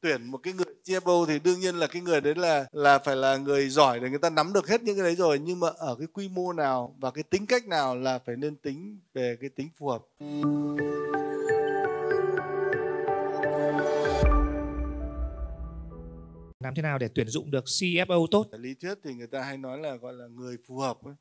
tuyển một cái người CFO thì đương nhiên là cái người đấy là là phải là người giỏi để người ta nắm được hết những cái đấy rồi nhưng mà ở cái quy mô nào và cái tính cách nào là phải nên tính về cái tính phù hợp. Làm thế nào để tuyển dụng được CFO tốt? Lý thuyết thì người ta hay nói là gọi là người phù hợp ấy.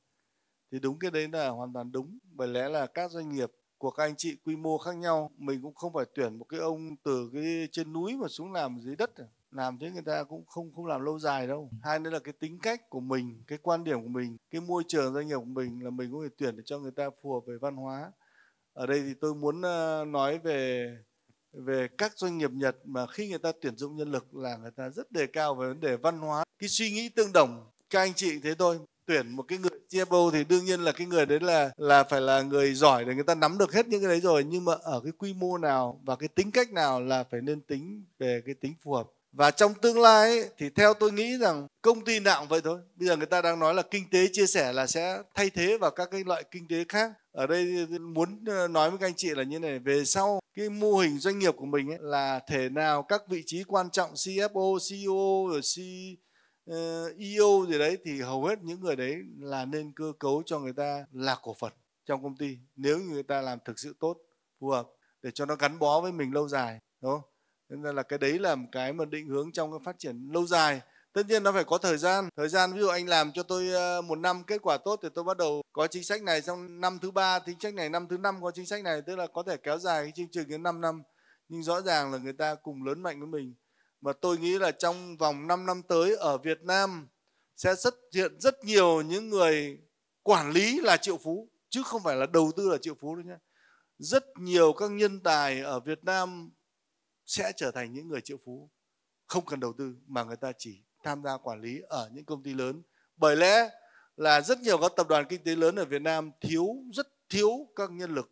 Thì đúng cái đấy là hoàn toàn đúng. Bởi lẽ là các doanh nghiệp của các anh chị quy mô khác nhau mình cũng không phải tuyển một cái ông từ cái trên núi mà xuống làm dưới đất à. làm thế người ta cũng không không làm lâu dài đâu hai nữa là cái tính cách của mình cái quan điểm của mình cái môi trường doanh nghiệp của mình là mình có thể tuyển để cho người ta phù hợp về văn hóa ở đây thì tôi muốn ờ, nói về về các doanh nghiệp Nhật mà khi người ta tuyển dụng nhân lực là người ta rất đề cao về vấn đề văn hóa cái suy nghĩ tương đồng các anh chị thế thôi tuyển một cái người CFO thì đương nhiên là cái người đấy là là phải là người giỏi để người ta nắm được hết những cái đấy rồi nhưng mà ở cái quy mô nào và cái tính cách nào là phải nên tính về cái tính phù hợp và trong tương lai ấy, thì theo tôi nghĩ rằng công ty nào cũng vậy thôi bây giờ người ta đang nói là kinh tế chia sẻ là sẽ thay thế vào các cái loại kinh tế khác ở đây muốn ờ, nói với các anh chị là như này về sau cái mô hình doanh nghiệp của mình ấy, là thể nào các vị trí quan trọng CFO, CEO, rồi C Ờ, EO gì đấy thì hầu hết những người đấy là nên cơ cấu cho người ta là cổ phần trong công ty nếu như người ta làm thực sự tốt phù hợp để cho nó gắn bó với mình lâu dài đúng không nên là, là cái đấy là một cái mà định hướng trong cái phát triển lâu dài tất nhiên nó phải có thời gian thời gian ví dụ anh làm cho tôi ờ, một năm kết quả tốt thì tôi bắt đầu có chính sách này xong năm thứ ba chính sách này năm thứ năm có chính sách này tức là có thể kéo dài cái chương trình đến 5 năm nhưng rõ ràng là người ta cùng lớn mạnh với mình mà tôi nghĩ là trong vòng 5 năm tới ở Việt Nam sẽ xuất hiện rất nhiều những người quản lý là triệu phú chứ không phải là đầu tư là triệu phú đâu nhé. Rất nhiều các nhân tài ở Việt Nam sẽ trở thành những người triệu phú không cần đầu tư mà người ta chỉ tham gia quản lý ở những công ty lớn. Bởi lẽ là rất nhiều các tập đoàn kinh tế lớn ở Việt Nam thiếu rất thiếu các nhân lực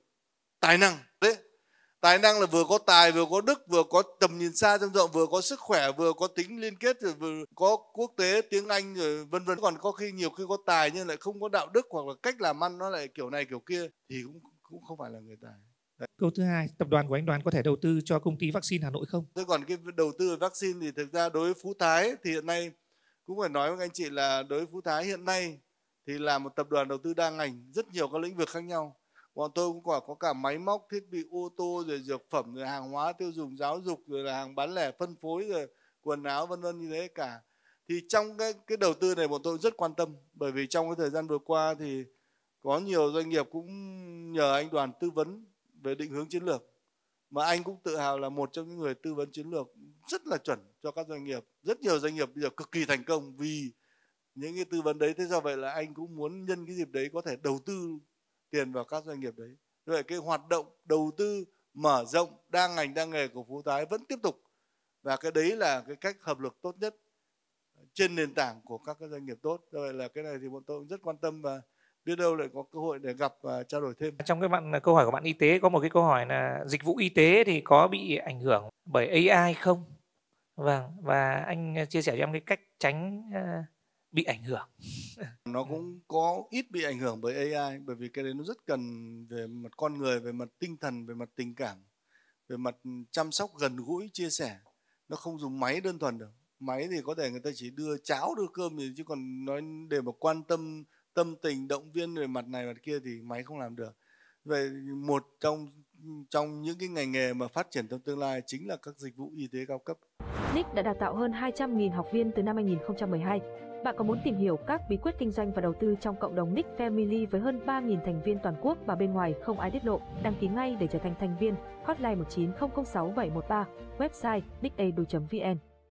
tài năng đấy tài năng là vừa có tài vừa có đức vừa có tầm nhìn xa trong rộng vừa có sức khỏe vừa có tính liên kết rồi vừa có quốc tế tiếng anh rồi vân vân còn có khi nhiều khi có tài nhưng lại không có đạo đức hoặc là cách làm ăn nó lại kiểu này kiểu kia thì cũng cũng không phải là người tài Đấy. Câu thứ hai, tập đoàn của anh Đoàn có thể đầu tư cho công ty vaccine Hà Nội không? Thế còn cái đầu tư vaccine thì thực ra đối với Phú Thái thì hiện nay cũng phải nói với anh chị là đối với Phú Thái hiện nay thì là một tập đoàn đầu tư đa ngành rất nhiều các lĩnh vực khác nhau bọn tôi cũng còn có cả máy móc thiết bị ô tô rồi dược phẩm rồi hàng hóa tiêu dùng giáo dục rồi là hàng bán lẻ phân phối rồi quần áo vân vân như thế cả thì trong cái cái đầu tư này bọn tôi rất quan tâm bởi vì trong cái thời gian vừa qua thì có nhiều doanh nghiệp cũng nhờ anh đoàn tư vấn về định hướng chiến lược mà anh cũng tự hào là một trong những người tư vấn chiến lược rất là chuẩn cho các doanh nghiệp rất nhiều doanh nghiệp bây giờ cực kỳ thành công vì những cái tư vấn đấy thế do vậy là anh cũng muốn nhân cái dịp đấy có thể đầu tư tiền vào các doanh nghiệp đấy vậy cái hoạt động đầu tư mở rộng đa ngành đa nghề của phú Thái vẫn tiếp tục và cái đấy là cái cách hợp lực tốt nhất trên nền tảng của các cái doanh nghiệp tốt do vậy là cái này thì bọn tôi cũng rất quan tâm và biết đâu lại có cơ hội để gặp và trao đổi thêm trong cái bạn câu hỏi của bạn y tế có một cái câu hỏi là dịch vụ y tế thì có bị ảnh hưởng bởi AI không vâng và anh chia sẻ cho em cái cách tránh ờ, bị ảnh hưởng nó cũng có ít bị ảnh hưởng bởi AI bởi vì cái đấy nó rất cần về mặt con người về mặt tinh thần về mặt tình cảm về mặt chăm sóc gần gũi chia sẻ nó không dùng máy đơn thuần được máy thì có thể người ta chỉ đưa cháo đưa cơm thì chứ còn nói để mà quan tâm tâm tình động viên về mặt này mặt kia thì máy không làm được vậy một trong trong những cái ngành nghề mà phát triển trong tương lai chính là các dịch vụ y tế cao cấp. Nick đã đào tạo hơn 200.000 học viên từ năm 2012. Bạn có muốn tìm hiểu các bí quyết kinh doanh và đầu tư trong cộng đồng Nick Family với hơn 3.000 thành viên toàn quốc và bên ngoài không ai tiết lộ, đăng ký ngay để trở thành thành viên. Hotline 19006713, website nickedu.vn.